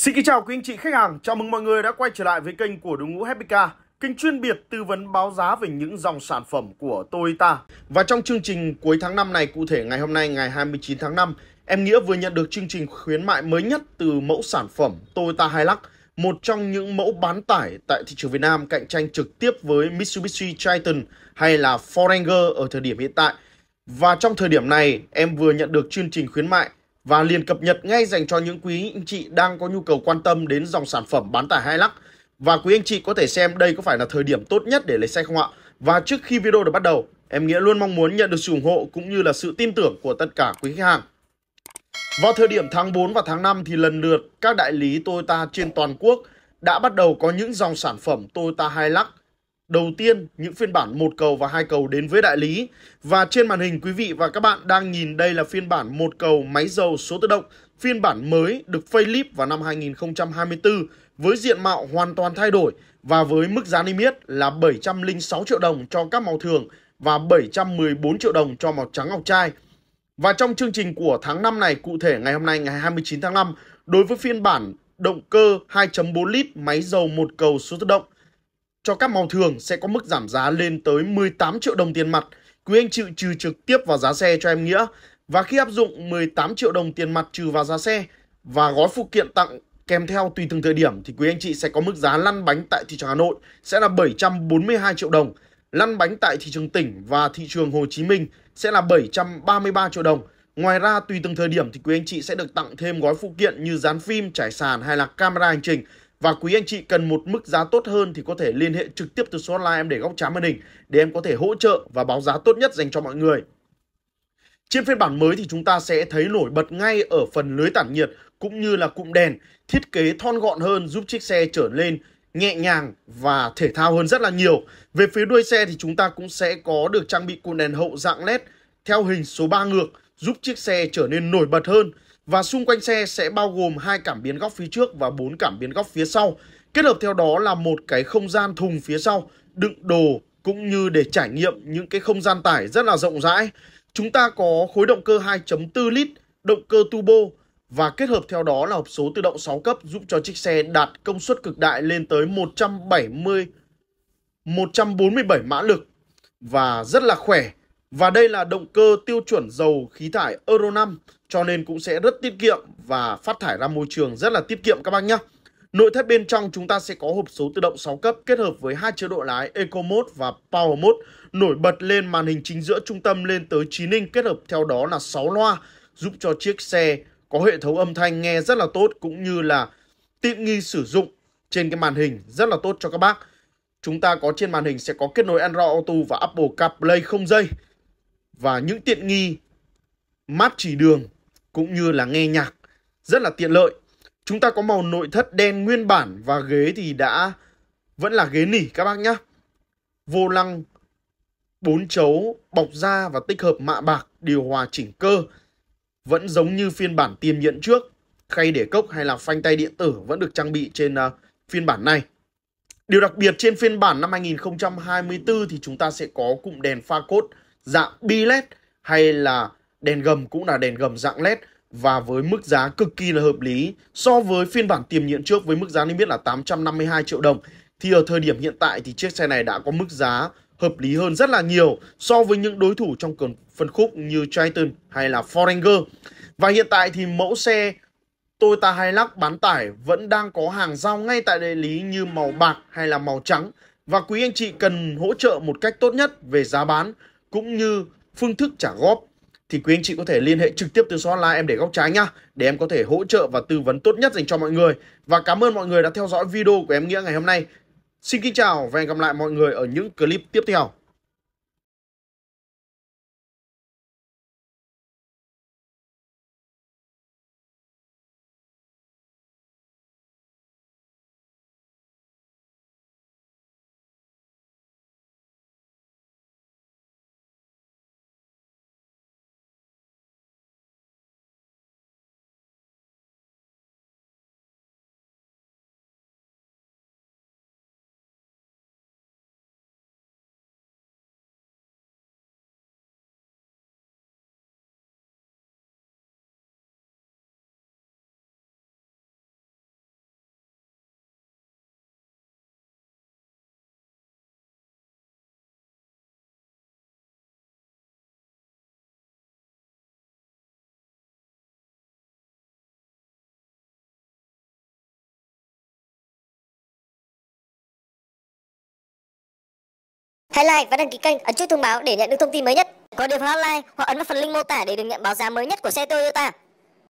Xin kính chào quý anh chị khách hàng, chào mừng mọi người đã quay trở lại với kênh của đội ngũ Happy Car, kênh chuyên biệt tư vấn báo giá về những dòng sản phẩm của Toyota. Và trong chương trình cuối tháng 5 này, cụ thể ngày hôm nay ngày 29 tháng 5, em Nghĩa vừa nhận được chương trình khuyến mại mới nhất từ mẫu sản phẩm Toyota Hilux, một trong những mẫu bán tải tại thị trường Việt Nam cạnh tranh trực tiếp với Mitsubishi Triton hay là Forerunner ở thời điểm hiện tại. Và trong thời điểm này, em vừa nhận được chương trình khuyến mại và liền cập nhật ngay dành cho những quý anh chị đang có nhu cầu quan tâm đến dòng sản phẩm bán tải hai lắc. Và quý anh chị có thể xem đây có phải là thời điểm tốt nhất để lấy xe không ạ? Và trước khi video được bắt đầu, em Nghĩa luôn mong muốn nhận được sự ủng hộ cũng như là sự tin tưởng của tất cả quý khách hàng. Vào thời điểm tháng 4 và tháng 5 thì lần lượt các đại lý Toyota trên toàn quốc đã bắt đầu có những dòng sản phẩm Toyota Hilux đầu tiên những phiên bản một cầu và hai cầu đến với đại lý. Và trên màn hình quý vị và các bạn đang nhìn đây là phiên bản một cầu máy dầu số tự động, phiên bản mới được facelift vào năm 2024 với diện mạo hoàn toàn thay đổi và với mức giá niêm yết là 706 triệu đồng cho các màu thường và 714 triệu đồng cho màu trắng ngọc trai. Và trong chương trình của tháng 5 này, cụ thể ngày hôm nay ngày 29 tháng 5, đối với phiên bản động cơ 2.4 lít máy dầu một cầu số tự động cho các màu thường sẽ có mức giảm giá lên tới 18 triệu đồng tiền mặt. Quý anh chị trừ trực tiếp vào giá xe cho em Nghĩa. Và khi áp dụng 18 triệu đồng tiền mặt trừ vào giá xe và gói phụ kiện tặng kèm theo tùy từng thời điểm thì quý anh chị sẽ có mức giá lăn bánh tại thị trường Hà Nội sẽ là 742 triệu đồng. Lăn bánh tại thị trường tỉnh và thị trường Hồ Chí Minh sẽ là 733 triệu đồng. Ngoài ra tùy từng thời điểm thì quý anh chị sẽ được tặng thêm gói phụ kiện như dán phim, trải sàn hay là camera hành trình và quý anh chị cần một mức giá tốt hơn thì có thể liên hệ trực tiếp từ số hotline em để góc trái màn hình để em có thể hỗ trợ và báo giá tốt nhất dành cho mọi người. Trên phiên bản mới thì chúng ta sẽ thấy nổi bật ngay ở phần lưới tản nhiệt cũng như là cụm đèn thiết kế thon gọn hơn giúp chiếc xe trở lên nhẹ nhàng và thể thao hơn rất là nhiều. Về phía đuôi xe thì chúng ta cũng sẽ có được trang bị cụm đèn hậu dạng LED theo hình số 3 ngược giúp chiếc xe trở nên nổi bật hơn và xung quanh xe sẽ bao gồm hai cảm biến góc phía trước và bốn cảm biến góc phía sau. Kết hợp theo đó là một cái không gian thùng phía sau đựng đồ cũng như để trải nghiệm những cái không gian tải rất là rộng rãi. Chúng ta có khối động cơ 2.4 lít, động cơ turbo và kết hợp theo đó là hộp số tự động 6 cấp giúp cho chiếc xe đạt công suất cực đại lên tới 170 147 mã lực và rất là khỏe. Và đây là động cơ tiêu chuẩn dầu khí thải Euro 5 cho nên cũng sẽ rất tiết kiệm và phát thải ra môi trường rất là tiết kiệm các bác nhé. Nội thất bên trong chúng ta sẽ có hộp số tự động 6 cấp kết hợp với hai chế độ lái Eco Mode và Power Mode nổi bật lên màn hình chính giữa trung tâm lên tới 9 inch kết hợp theo đó là 6 loa giúp cho chiếc xe có hệ thống âm thanh nghe rất là tốt cũng như là tiện nghi sử dụng trên cái màn hình rất là tốt cho các bác. Chúng ta có trên màn hình sẽ có kết nối Android Auto và Apple CarPlay không dây và những tiện nghi mát chỉ đường cũng như là nghe nhạc rất là tiện lợi. Chúng ta có màu nội thất đen nguyên bản và ghế thì đã vẫn là ghế nỉ các bác nhá. Vô lăng bốn chấu bọc da và tích hợp mạ bạc điều hòa chỉnh cơ vẫn giống như phiên bản tiền nhận trước khay để cốc hay là phanh tay điện tử vẫn được trang bị trên uh, phiên bản này điều đặc biệt trên phiên bản năm 2024 thì chúng ta sẽ có cụm đèn pha cốt dạng bi led hay là đèn gầm cũng là đèn gầm dạng led và với mức giá cực kỳ là hợp lý so với phiên bản tiềm nhiễm trước với mức giá niêm yết là 852 triệu đồng thì ở thời điểm hiện tại thì chiếc xe này đã có mức giá hợp lý hơn rất là nhiều so với những đối thủ trong phân khúc như Triton hay là Forenger. Và hiện tại thì mẫu xe Toyota Hilux bán tải vẫn đang có hàng giao ngay tại đại lý như màu bạc hay là màu trắng và quý anh chị cần hỗ trợ một cách tốt nhất về giá bán cũng như phương thức trả góp thì quý anh chị có thể liên hệ trực tiếp từ số online em để góc trái nhá để em có thể hỗ trợ và tư vấn tốt nhất dành cho mọi người. Và cảm ơn mọi người đã theo dõi video của em Nghĩa ngày hôm nay. Xin kính chào và hẹn gặp lại mọi người ở những clip tiếp theo. Hãy like và đăng ký kênh, ấn chuông thông báo để nhận được thông tin mới nhất. Có điều hotline hoặc ấn vào phần link mô tả để được nhận báo giá mới nhất của xe Toyota.